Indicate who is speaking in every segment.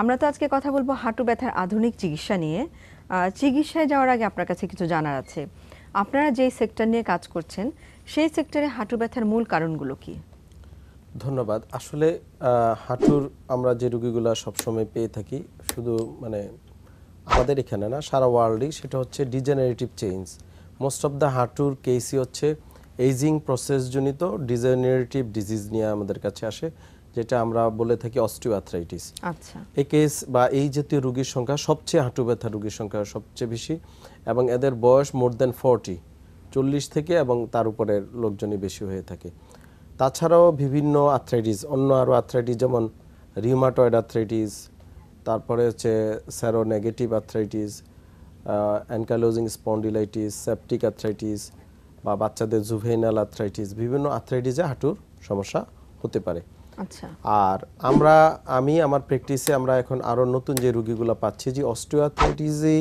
Speaker 1: আমরা তো আজকে কথা বলবো হাঁটু ব্যথার আধুনিক চিকিৎসা নিয়ে চিকিৎসায় যাওয়ার আগে আপনার কাছে কিছু জানার আছে আপনারা যেই সেক্টর নিয়ে কাজ করছেন সেই সেক্টরে হাঁটু ব্যথার মূল কারণগুলো কি ধন্যবাদ আসলে হাঁটুর আমরা যে রুগীগুলো সবসময় পেয়ে থাকি শুধু মানে আমাদের এখানে না সারা ওয়ার্ল্ডেই সেটা হচ্ছে degenerative change most of the হাঁটুর কেসি হচ্ছে এইজিং প্রসেসজনিত ডিজেনারেটিভ ডিজিজ নিয়ে আমাদের কাছে আসে যেটা আমরা বলে থাকি অস্টিওআর্থ্রাইটিস আচ্ছা এই কেস বা এই জাতীয় রোগীর সংখ্যা সবচেয়ে হাঁটু ব্যথা রোগীর সংখ্যা সবচেয়ে বেশি এবং এদের বয়স মোর দ্যান ফর্টি চল্লিশ থেকে এবং তার উপরের লোকজনই বেশি হয়ে থাকে তাছাড়াও বিভিন্ন আর্থ্রাইটিস অন্য আরও আর্থ্রাইটিস যেমন রিউমাটয়েড আর্থ্রাইটিস তারপরে হচ্ছে seronegative arthritis ankylosing spondylitis septic arthritis বা বাচ্চাদের জুভেনাল আর্থ্রাইটিস বিভিন্ন আর্থ্রাইটিসে হাঁটুর সমস্যা হতে পারে আচ্ছা। আর আমরা আমি আমার প্র্যাকটিসে আমরা এখন আরও নতুন যে রুগীগুলো পাচ্ছি যে অস্টিওআর্থ্রাইটিসে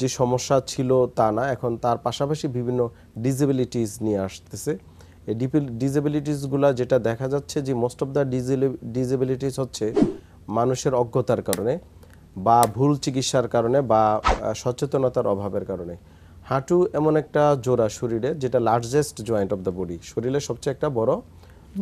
Speaker 1: যে সমস্যা ছিল তা না এখন তার পাশাপাশি বিভিন্ন ডিজেবিলিটিস নিয়ে আসতেছে ডিজেবিলিটিসগুলো যেটা দেখা যাচ্ছে যে মোস্ট অফ দ্য ডিজেবিলিটিস হচ্ছে মানুষের অজ্ঞতার কারণে বা ভুল চিকিৎসার কারণে বা সচেতনতার অভাবের কারণে হাঁটু এমন একটা জোড়া শরীরে যেটা largest joint of the body শরীরে সবচেয়ে একটা বড়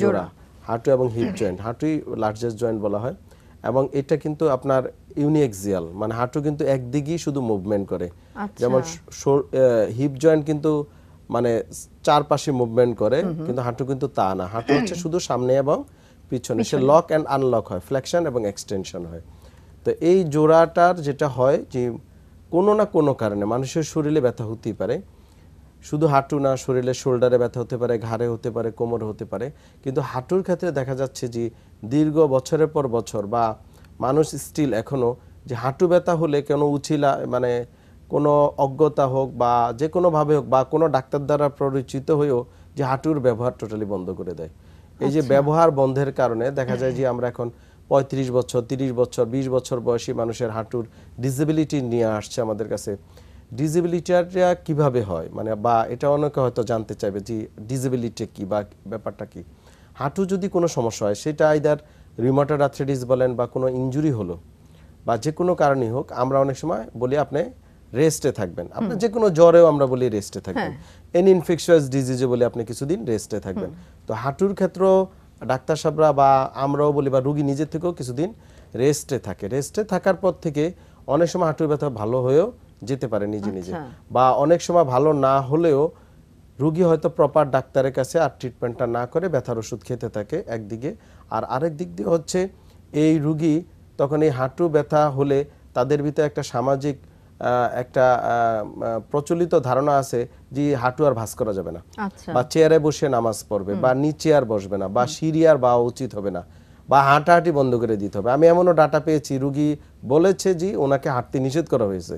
Speaker 1: জোড়া হাঁটু এবং হিপ জয়েন্ট হাঁটুই লার্জেস্ট জয়েন্ট বলা হয় এবং এটা কিন্তু আপনার ইউনিএক্সিয়াল মানে হাঁটু কিন্তু একদিকেই শুধু মুভমেন্ট করে আচ্ছা। যেমন হিপ জয়েন্ট কিন্তু মানে চারপাশে মুভমেন্ট করে কিন্তু হাঁটু কিন্তু তা না হাঁটু হচ্ছে শুধু সামনে এবং পিছনে সে লক অ্যান্ড আনলক হয় ফ্লেকশন এবং এক্সটেনশন হয় তো এই জোড়াটার যেটা হয় যে কোনো না কোনো কারণে মানুষের শরীরে ব্যথা হতেই পারে শুধু হাঁটু না শরীরে শোল্ডারে ব্যথা হতে পারে ঘাড়ে হতে পারে কোমরে হতে পারে কিন্তু হাঁটুর ক্ষেত্রে দেখা যাচ্ছে যে দীর্ঘ বছরের পর বছর বা মানুষ স্টিল এখনও যে হাঁটু ব্যথা হলে কোনো উচিলা মানে কোনো অজ্ঞতা হোক বা যে কোনোভাবে হোক বা কোনো ডাক্তার দ্বারা পরিচিত হয়েও যে হাঁটুর ব্যবহার টোটালি বন্ধ করে দেয় এই যে আচ্ছা। ব্যবহার বন্ধের কারণে দেখা যায় হ্যাঁ। যে আমরা এখন পঁয়ত্রিশ বছর তিরিশ বছর ২০ বছর বয়সী মানুষের হাঁটুর ডিসেবিলিটি নিয়ে আসছে আমাদের কাছে ডিজিবিলিটিটা কিভাবে হয় মানে বা এটা অনেকে হয়তো জানতে চাইবে যে ডিজিবিলিটি কি বা ব্যাপারটা কি হাঁটু যদি কোনো সমস্যা হয় সেটা আইদার রিমোটার অ্যাথলেটিস বলেন বা কোনো ইঞ্জুরি হলো বা যে কোনো কারণেই হোক আমরা অনেক সময় বলি আপনি রেস্টে থাকবেন আপনার যে কোনো জ্বরেও আমরা বলি রেস্টে হ্যাঁ। থাকবেন এন ইনফেকশাস ডিজিজে বলে আপনি কিছুদিন রেস্টে থাকবেন তো হাঁটুর ক্ষেত্রেও ডাক্তার সাহেবরা বা আমরাও বলি বা রুগী নিজের থেকেও কিছুদিন রেস্টে থাকে রেস্টে থাকার পর থেকে অনেক সময় হাঁটুর ব্যথা ভালো হয়েও যেতে পারে নিজে আচ্ছা। নিজে বা অনেক সময় ভালো না হলেও রুগী হয়তো প্রপার ডাক্তারের কাছে আর ট্রিটমেন্টটা না করে ব্যথার ওষুধ খেতে থাকে একদিকে আর আরেক দিক দিয়ে হচ্ছে এই রুগী তখন এই হাঁটু ব্যথা হলে তাদের ভিতরে একটা সামাজিক একটা প্রচলিত ধারণা আছে যে হাঁটু আর ভাস করা যাবে না আচ্ছা। বা চেয়ারে বসে নামাজ পড়বে বা নিচে আর বসবে না বা সিঁড়ি আর বা উচিত হবে না বা হাঁটাহাঁটি বন্ধ করে দিতে হবে আমি এমনও ডাটা পেয়েছি রুগী বলেছে যে ওনাকে হাঁটতে নিষেধ করা হয়েছে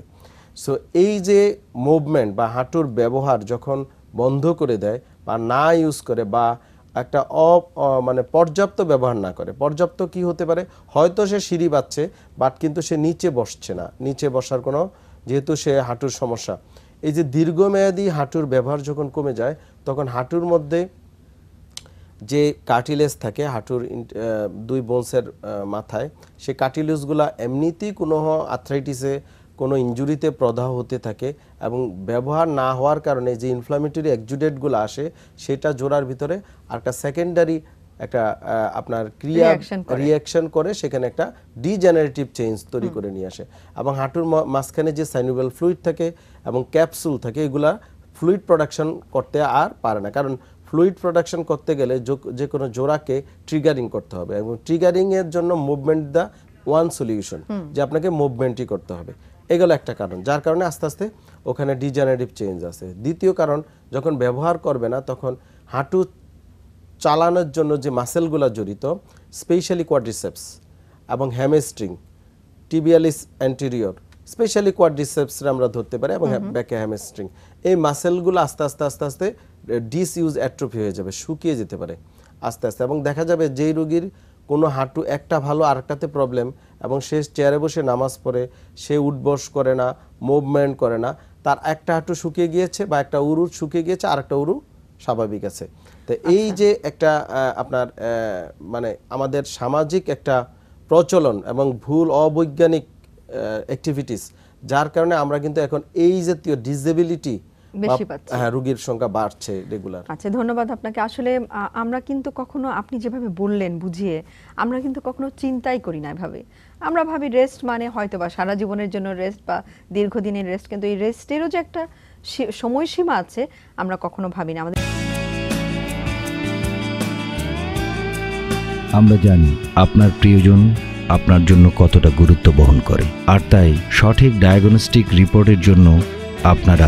Speaker 1: সো এই যে মুভমেন্ট বা হাঁটুর ব্যবহার যখন বন্ধ করে দেয় বা না ইউজ করে বা একটা অ মানে পর্যাপ্ত ব্যবহার না করে পর্যাপ্ত কি হতে পারে হয়তো সে সিঁড়ি পাচ্ছে বাট কিন্তু সে নিচে বসছে না নিচে বসার কোনো যেহেতু সে হাঁটুর সমস্যা এই যে দীর্ঘমেয়াদী হাঁটুর ব্যবহার যখন কমে যায় তখন হাঁটুর মধ্যে যে কার্টিলেস থাকে হাঁটুর দুই বোনসের মাথায় সে কার্টিলেজগুলো এমনিতেই কোনো আর্থ্রাইটিসে কোনো ইঞ্জুরিতে প্রদাহ হতে থাকে এবং ব্যবহার না হওয়ার কারণে যে ইনফ্লামেটরি অ্যাকজুডেটগুলো আসে সেটা জোড়ার ভিতরে আর একটা সেকেন্ডারি একটা আপনার ক্রিয়া রিয়াকশন করে সেখানে একটা ডিজেনারেটিভ চেঞ্জ তৈরি করে নিয়ে আসে এবং হাঁটুর মাঝখানে যে সাইনুবেল ফ্লুইড থাকে এবং ক্যাপসুল থাকে এগুলা ফ্লুইড প্রোডাকশন করতে আর পারে না কারণ ফ্লুইড প্রোডাকশন করতে গেলে যে কোনো জোড়াকে ট্রিগারিং করতে হবে এবং ট্রিগারিংয়ের জন্য মুভমেন্ট দ্য ওয়ান সলিউশন যে আপনাকে মুভমেন্টই করতে হবে এগুলো একটা কারণ যার কারণে আস্তে আস্তে ওখানে ডিজেনারেটিভ চেঞ্জ আছে দ্বিতীয় কারণ যখন ব্যবহার করবে না তখন হাঁটু চালানোর জন্য যে মাসেলগুলো জড়িত স্পেশালি কোয়াড্রিসেপস এবং হ্যামেস্ট্রিং টিবিয়ালিস অ্যান্টেরিয়র স্পেশালি কোয়াড্রিসেপসরা আমরা ধরতে পারি এবং ব্যাকে হ্যামস্ট্রিং এই মাসেলগুলো আস্তে আস্তে আস্তে আস্তে ডিসইউজ অ্যাট্রোফি হয়ে যাবে শুকিয়ে যেতে পারে আস্তে আস্তে এবং দেখা যাবে যেই রুগীর কোনো হাঁটু একটা ভালো আরেকটাতে প্রবলেম এবং সে চেয়ারে বসে নামাজ পড়ে সে উঠবস করে না মুভমেন্ট করে না তার একটা হাঁটু শুকিয়ে গিয়েছে বা একটা উরু শুকিয়ে গিয়েছে আর একটা উরু স্বাভাবিক আছে তো আচ্ছা। এই যে একটা আপনার মানে আমাদের সামাজিক একটা প্রচলন এবং ভুল অবৈজ্ঞানিক অ্যাক্টিভিটিস যার কারণে আমরা কিন্তু এখন এই জাতীয় ডিসেবিলিটি বেশি পাচ্ছে হ্যাঁ রোগীর সংখ্যা বাড়ছে রেগুলার আচ্ছা ধন্যবাদ আপনাকে আসলে আমরা কিন্তু কখনো আপনি যেভাবে বললেন বুঝিয়ে আমরা কিন্তু কখনো চিন্তাই করি না এভাবে আমরা ভাবি রেস্ট মানে হয়তো বা সারা জীবনের জন্য রেস্ট বা দীর্ঘদিনের রেস্ট কিন্তু এই রেস্টেরও যে একটা সময়সীমা আছে আমরা কখনো ভাবি না আমাদের আমরা জানি আপনার প্রিয়জন আপনার জন্য কতটা গুরুত্ব বহন করে আর তাই সঠিক ডায়াগনস্টিক রিপোর্টের জন্য আপনারা